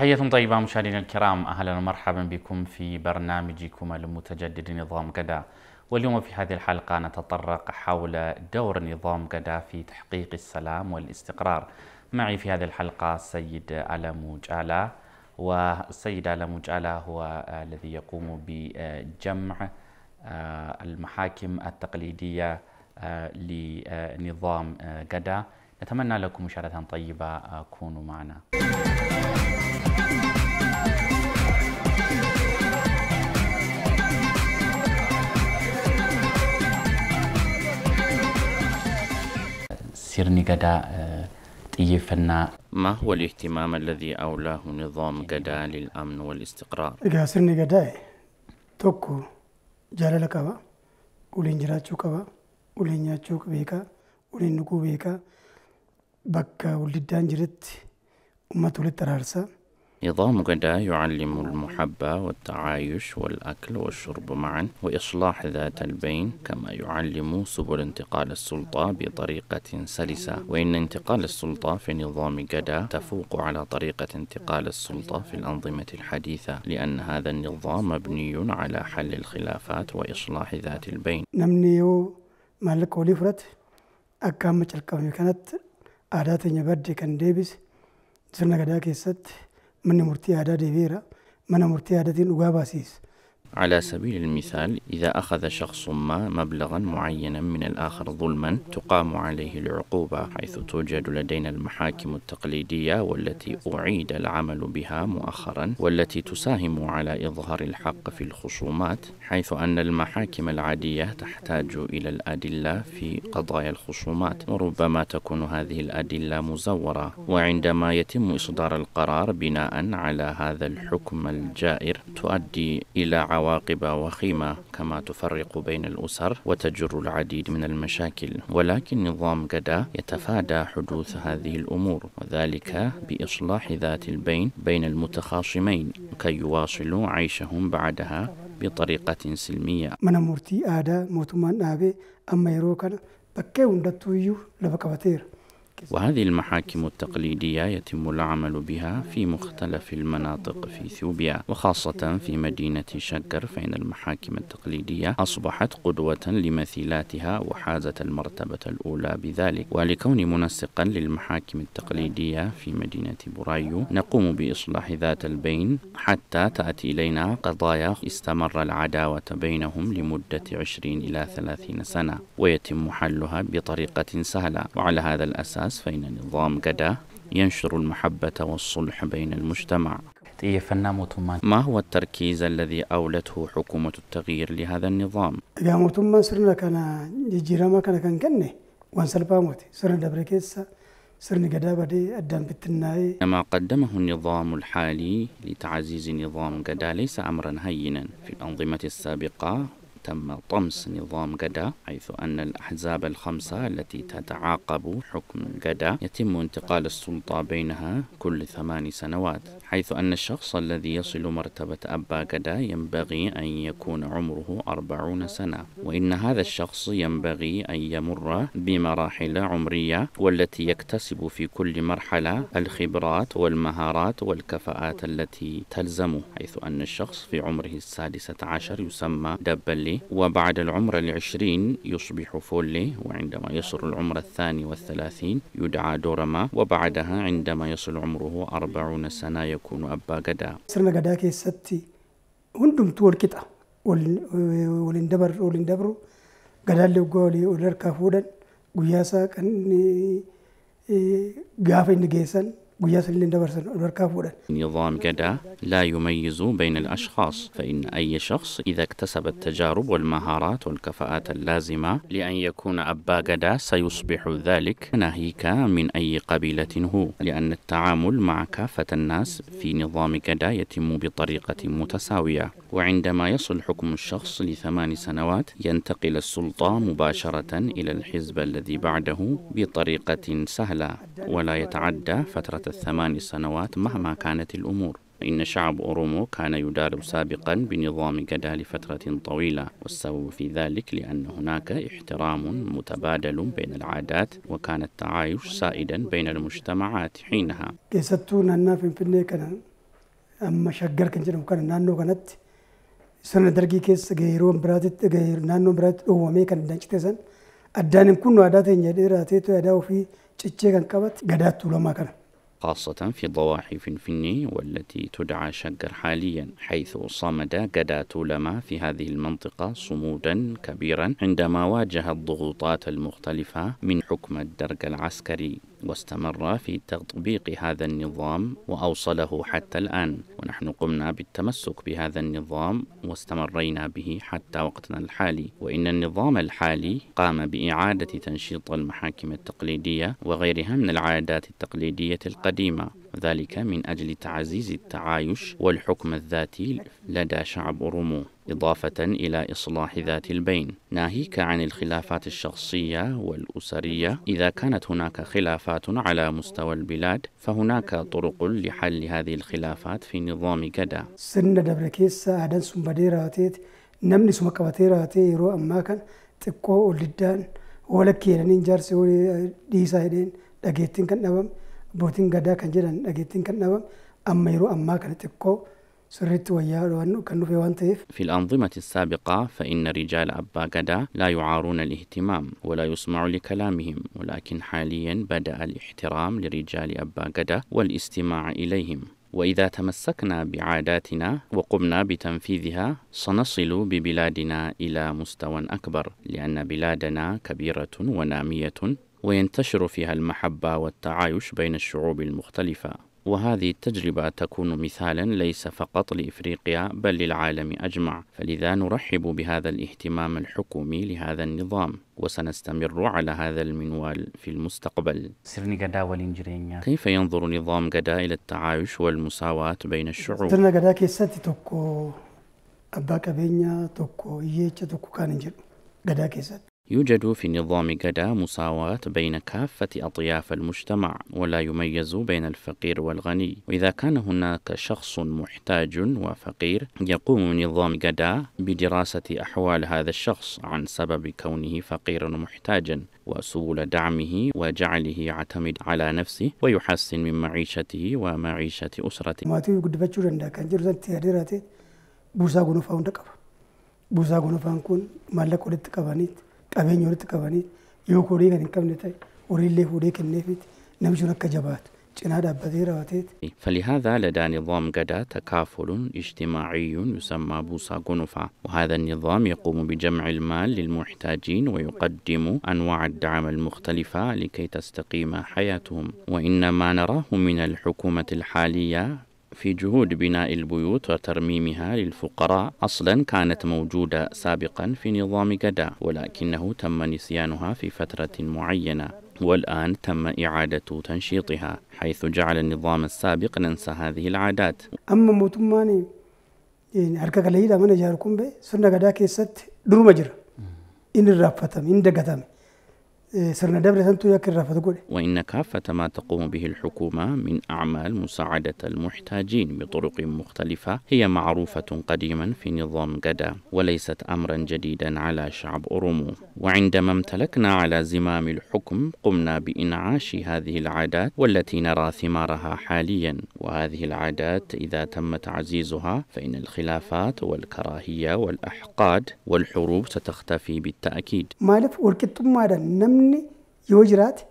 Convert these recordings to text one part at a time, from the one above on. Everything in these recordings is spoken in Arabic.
تحية طيبة مشاهدينا الكرام أهلا ومرحبا بكم في برنامجكم المتجدد نظام قدا واليوم في هذه الحلقة نتطرق حول دور نظام قدا في تحقيق السلام والاستقرار معي في هذه الحلقة السيد علم جعلا والسيد علم جعلا هو الذي يقوم بجمع آه، المحاكم التقليدية آه، لنظام قدا آه، نتمنى لكم مشاهدة طيبة كونوا معنا سيرني قدا آه، تيفنا ما هو الاهتمام الذي أولاه نظام قدا للأمن والاستقرار؟ إذا سيرني قدا توكو جلالة كوا ولين جراتشو كوا ولين ياتشو كبيكا ولين نكو بيكا بكا ولدان جرت أمة ولد ترارسا نظام غدا يعلم المحبة والتعايش والأكل والشرب معا وإصلاح ذات البين كما يعلم سبل انتقال السلطة بطريقة سلسة وإن انتقال السلطة في نظام غدا تفوق على طريقة انتقال السلطة في الأنظمة الحديثة لأن هذا النظام مبني على حل الخلافات وإصلاح ذات البين نمنيو مالك وليفرت أكامة كانت عادات كان ديبس غدا كيست manni murtii aadaa deebi'eera. Mana murtii aadaatiin dhugaa baasiis. على سبيل المثال إذا أخذ شخص ما مبلغا معينا من الآخر ظلما تقام عليه العقوبة حيث توجد لدينا المحاكم التقليدية والتي أعيد العمل بها مؤخرا والتي تساهم على إظهار الحق في الخصومات حيث أن المحاكم العادية تحتاج إلى الأدلة في قضايا الخصومات وربما تكون هذه الأدلة مزورة وعندما يتم إصدار القرار بناء على هذا الحكم الجائر تؤدي إلى عواقب وخيمة كما تفرق بين الأسر وتجر العديد من المشاكل ولكن نظام غدا يتفادى حدوث هذه الأمور وذلك بإصلاح ذات البين بين المتخاصمين كي يواصلوا عيشهم بعدها بطريقة سلمية من مرتي آدا موتمان آبي أما يروكنا بكي وندتويو لبكبتير وهذه المحاكم التقليدية يتم العمل بها في مختلف المناطق في إثيوبيا وخاصة في مدينة شكر فإن المحاكم التقليدية أصبحت قدوة لمثيلاتها وحازت المرتبة الأولى بذلك ولكون منسقا للمحاكم التقليدية في مدينة بورايو نقوم بإصلاح ذات البين حتى تأتي إلينا قضايا استمر العداوة بينهم لمدة 20 إلى 30 سنة ويتم حلها بطريقة سهلة وعلى هذا الأساس الناس فإن نظام غدا ينشر المحبة والصلح بين المجتمع إيه، ما هو التركيز الذي أولته حكومة التغيير لهذا النظام؟ ما قدمه النظام الحالي لتعزيز نظام قدا ليس أمرا هينا في الأنظمة السابقة تم طمس نظام جدا حيث أن الأحزاب الخمسة التي تتعاقب حكم جدا يتم انتقال السلطة بينها كل ثمان سنوات حيث أن الشخص الذي يصل مرتبة أبا جدا ينبغي أن يكون عمره أربعون سنة وإن هذا الشخص ينبغي أن يمر بمراحل عمرية والتي يكتسب في كل مرحلة الخبرات والمهارات والكفاءات التي تلزمه حيث أن الشخص في عمره السادسة عشر يسمى دبا فولي وبعد العمر العشرين يصبح فولي وعندما يصل العمر الثاني والثلاثين يدعى دورما وبعدها عندما يصل عمره أربعون سنة يكون أبا قدا سرنا قدا كي ستي وندم تور كتا والندبر ولندبرو قدا اللي قولي ولركا فودا قياسا كان إيه، قافي نجيسا نظام جدا لا يميز بين الأشخاص فإن أي شخص إذا اكتسب التجارب والمهارات والكفاءات اللازمة لأن يكون أبا جدا سيصبح ذلك ناهيك من أي قبيلة هو لأن التعامل مع كافة الناس في نظام جدا يتم بطريقة متساوية وعندما يصل حكم الشخص لثمان سنوات ينتقل السلطة مباشرة إلى الحزب الذي بعده بطريقة سهلة ولا يتعدى فترة الثماني سنوات مهما كانت الأمور إن شعب أورومو كان يدار سابقا بنظام جدا لفترة طويلة والسبب في ذلك لأن هناك احترام متبادل بين العادات وكان التعايش سائدا بين المجتمعات حينها أما شجر كنجر مكان نانو كانت سنة درجي كيس غيرون براتت غير نانو برات هو مي كان دانشتسن أدانم كنوا عادات ينجدي راتي تو أداو في تشيكان كابت غدات لما كان خاصة في ضواحي فنفني والتي تدعى شقر حاليا حيث صمد قدا تولما في هذه المنطقة صمودا كبيرا عندما واجه الضغوطات المختلفة من حكم الدرج العسكري واستمر في تطبيق هذا النظام واوصله حتى الان ونحن قمنا بالتمسك بهذا النظام واستمرينا به حتى وقتنا الحالي وان النظام الحالي قام باعاده تنشيط المحاكم التقليديه وغيرها من العادات التقليديه القديمه ذلك من أجل تعزيز التعايش والحكم الذاتي لدى شعب أورومو إضافة إلى إصلاح ذات البين ناهيك عن الخلافات الشخصية والأسرية إذا كانت هناك خلافات على مستوى البلاد فهناك طرق لحل هذه الخلافات في نظام كدا سنة دبركيسة عدن سنباديراتيت نمني سمكباتيراتي يرو أماكن تكو ولدان ولكن إنجار سوري ديسايدين لقيتين كان نبم بوتين غدا كان jedhan dhageettiin كان dhaban اما يرو اما kana سرت ويا في وان في الأنظمة السابقة فإن رجال أبا غدا لا يعارون الاهتمام ولا يسمع لكلامهم ولكن حاليا بدأ الاحترام لرجال أبا غدا والاستماع إليهم وإذا تمسكنا بعاداتنا وقمنا بتنفيذها سنصل ببلادنا إلى مستوى أكبر لأن بلادنا كبيرة ونامية وينتشر فيها المحبة والتعايش بين الشعوب المختلفة وهذه التجربة تكون مثالا ليس فقط لإفريقيا بل للعالم أجمع فلذا نرحب بهذا الاهتمام الحكومي لهذا النظام وسنستمر على هذا المنوال في المستقبل كيف ينظر نظام غدا إلى التعايش والمساواة بين الشعوب؟ غدا يوجد في نظام غدا مساواة بين كافة أطياف المجتمع ولا يميز بين الفقير والغني وإذا كان هناك شخص محتاج وفقير يقوم نظام غدا بدراسة أحوال هذا الشخص عن سبب كونه فقيرا محتاجا وسبل دعمه وجعله يعتمد على نفسه ويحسن من معيشته ومعيشة أسرته. qabeenya يورت qabanii يو كوري kan hin qabne ta'e horiillee fuudhee kenneefiti namni sun akka jabaatu cinaa dhaabbatee raawwateeti. فلهذا لدى نظام غدا تكافل اجتماعي يسمى بوسا غنفة وهذا النظام يقوم بجمع المال للمحتاجين ويقدم أنواع الدعم المختلفة لكي تستقيم حياتهم وانما نراه من الحكومة الحالية في جهود بناء البيوت وترميمها للفقراء أصلا كانت موجودة سابقا في نظام غدا ولكنه تم نسيانها في فترة معينة والآن تم إعادة تنشيطها حيث جعل النظام السابق ننسى هذه العادات أما موتماني harka أركا mana من جاركم بي سنة غدا keessatti duruma jira inni raaffatame inni dagatame إيه، وإن كافة ما تقوم به الحكومة من أعمال مساعدة المحتاجين بطرق مختلفة هي معروفة قديما في نظام غدا وليست أمرا جديدا على شعب أورومو وعندما امتلكنا على زمام الحكم قمنا بإنعاش هذه العادات والتي نرى ثمارها حاليا وهذه العادات إذا تم تعزيزها فإن الخلافات والكراهية والأحقاد والحروب ستختفي بالتأكيد مالف وركتم namni yoo jiraate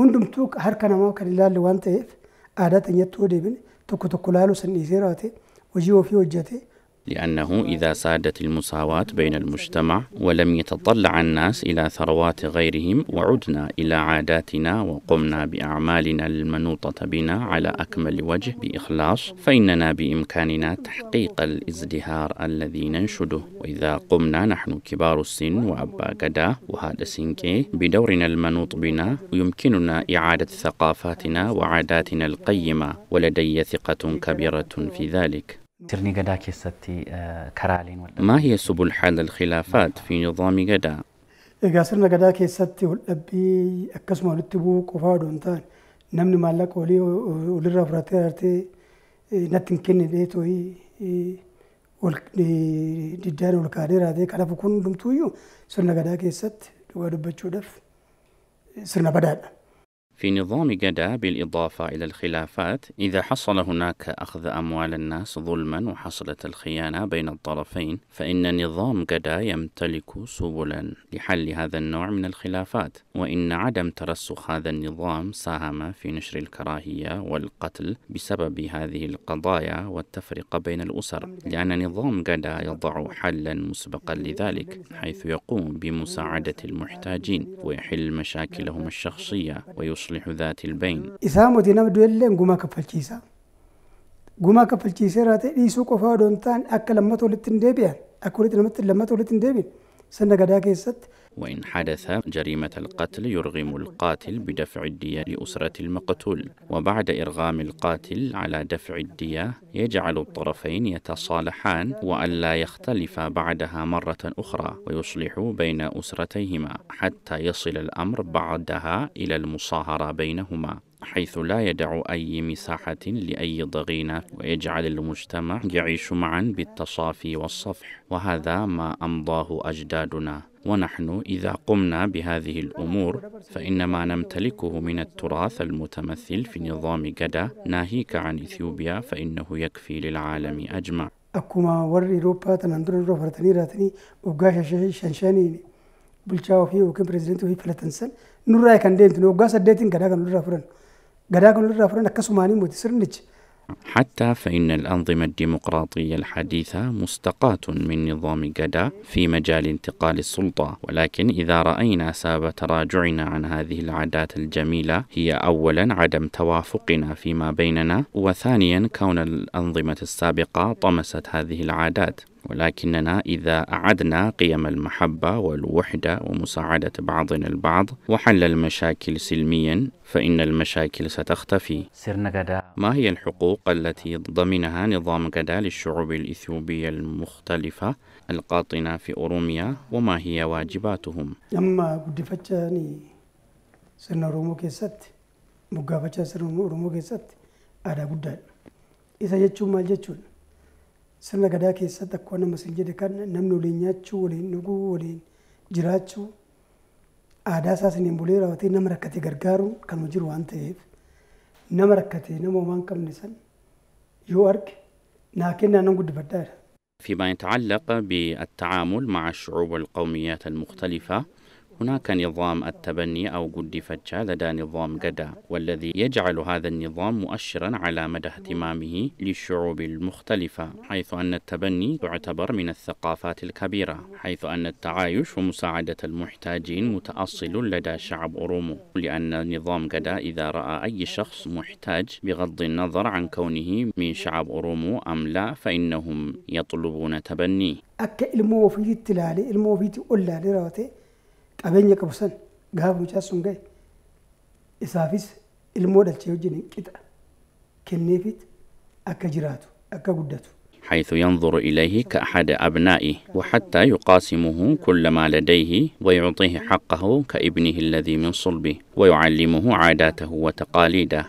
hundumtuu harka namaa kan ilaalle waan ta'eef aadaa teenyatti deebiin tokko tokko laaluu san dhiisee raawwate hojii ofii hojjate. لأنه إذا سادت المساواة بين المجتمع ولم يتطلع الناس إلى ثروات غيرهم وعدنا إلى عاداتنا وقمنا بأعمالنا المنوطة بنا على أكمل وجه بإخلاص فإننا بإمكاننا تحقيق الازدهار الذي ننشده وإذا قمنا نحن كبار السن وأبا قدا وهذا سنكي بدورنا المنوط بنا يمكننا إعادة ثقافاتنا وعاداتنا القيمة ولدي ثقة كبيرة في ذلك آه، ما هي سبل حل الخلافات في نظام غدا؟ إجاسرنا غدا كي والأبي أكسم على التبوك وفاد ونتان نم ولي ولي رفرتي رتي إيه، نتن كني ديت وهي إيه، إيه، ول ديدار هذه كلا بكون دمتويو سرنا غدا كي ست بتشودف سرنا بدال في نظام جدا بالإضافة إلى الخلافات إذا حصل هناك أخذ أموال الناس ظلما وحصلت الخيانة بين الطرفين فإن نظام جدا يمتلك سبلا لحل هذا النوع من الخلافات وإن عدم ترسخ هذا النظام ساهم في نشر الكراهية والقتل بسبب هذه القضايا والتفرقة بين الأسر لأن نظام جدا يضع حلا مسبقا لذلك حيث يقوم بمساعدة المحتاجين ويحل مشاكلهم الشخصية ويصلح ويصلح ذات البين إسامة نمد اللين قما كفل شيسا قما كفل شيسا رات إيسو قفا دونتان أكا لما تولد تندبيا أكا لما تولد تندبيا سنة قدا كيست وإن حدث جريمة القتل يرغم القاتل بدفع الدية لأسرة المقتول وبعد إرغام القاتل على دفع الدية يجعل الطرفين يتصالحان وألا يختلفا بعدها مرة أخرى ويصلح بين أسرتيهما حتى يصل الأمر بعدها إلى المصاهرة بينهما حيث لا يدع أي مساحة لأي ضغينة ويجعل المجتمع يعيش معا بالتصافي والصفح وهذا ما أمضاه أجدادنا ونحن إذا قمنا بهذه الأمور فإن ما نمتلكه من التراث المتمثل في نظام جدا ناهيك عن إثيوبيا فإنه يكفي للعالم أجمع أكما ور أوروبا تنظر أوروبا فرتني راتني وقاش شيء شنشاني بلشاو فيه وكم بريزيدنتو فيه فلتنسل نور رأي كان دينتو وقاش الدين كذا كان رافرن كذا كان رافرن أكسماني موتسر حتى فإن الأنظمة الديمقراطية الحديثة مستقاة من نظام جدا في مجال انتقال السلطة ولكن إذا رأينا سبب تراجعنا عن هذه العادات الجميلة هي أولا عدم توافقنا فيما بيننا وثانيا كون الأنظمة السابقة طمست هذه العادات ولكننا إذا أعدنا قيم المحبة والوحدة ومساعدة بعضنا البعض وحل المشاكل سلميا فإن المشاكل ستختفي ما هي الحقوق التي ضمنها نظام غدا للشعوب الإثيوبية المختلفة القاطنة في أوروميا وما هي واجباتهم أما بدفتشاني سرنا رومو كيست مقافتشا سرنا رومو كيست أدا قدال إذا يجتشون ما يجتشون sirna gadaa keessatti akkuma nama sin jedhe kana namni waliin nyaachuu waliin dhuguu waliin jiraachuu aadaa isaa siniin bulee raawwatee nama rakkate gargaaruun kan jiru waan ta'eef nama rakkate nama homaa hin qabne san yoo arge naa kennaa nan guddifadhaadha. فيما يتعلق بالتعامل مع الشعوب والقوميات المختلفة هناك نظام التبني أو جد فتشا لدى نظام جدا والذي يجعل هذا النظام مؤشرا على مدى اهتمامه للشعوب المختلفة حيث أن التبني تعتبر من الثقافات الكبيرة حيث أن التعايش ومساعدة المحتاجين متأصل لدى شعب أورومو لأن نظام جدا إذا رأى أي شخص محتاج بغض النظر عن كونه من شعب أورومو أم لا فإنهم يطلبون تبنيه قبينيا كبسن غابو جاسون جاي إسافيس المودل تيوجين كتا كنيفيت أكجراتو أكجراتو حيث ينظر إليه كأحد أبنائه وحتى يقاسمه كل ما لديه ويعطيه حقه كابنه الذي من صلبه ويعلمه عاداته وتقاليده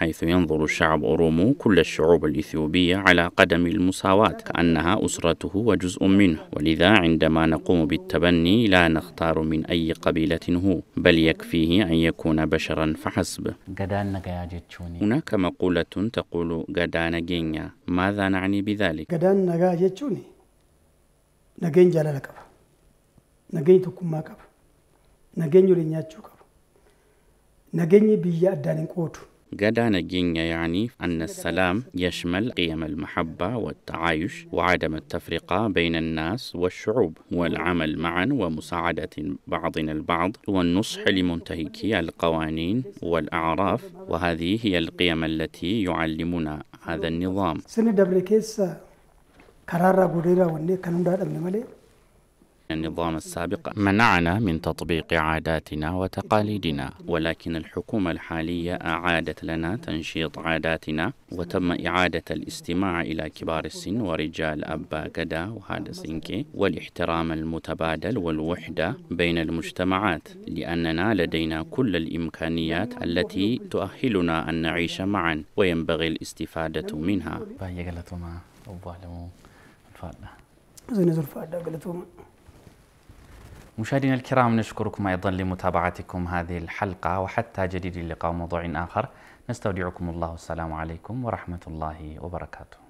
حيث ينظر الشعب أورومو كل الشعوب الإثيوبية على قدم المساواة كأنها أسرته وجزء منه ولذا عندما نقوم بالتبني لا نختار من أي قبيلة هو بل يكفيه أن يكون بشرا فحسب هناك مقولة تقول غدانا جينيا ماذا نعني بذلك؟ غدانا جيتشوني نجين جلالا نجين تكما نجين نجين بيا أدانين قوتو جدانا جينيا يعني أن السلام يشمل قيم المحبة والتعايش وعدم التفرقة بين الناس والشعوب والعمل معا ومساعدة بعضنا البعض والنصح لمنتهكي القوانين والأعراف وهذه هي القيم التي يعلمنا هذا النظام النظام السابق منعنا من تطبيق عاداتنا وتقاليدنا ولكن الحكومة الحالية أعادت لنا تنشيط عاداتنا وتم إعادة الاستماع إلى كبار السن ورجال أبا قدا وهذا سينكي والاحترام المتبادل والوحدة بين المجتمعات لأننا لدينا كل الإمكانيات التي تؤهلنا أن نعيش معا وينبغي الاستفادة منها مشاهدينا الكرام نشكركم أيضا لمتابعتكم هذه الحلقة وحتى جديد اللقاء موضوع آخر نستودعكم الله السلام عليكم ورحمة الله وبركاته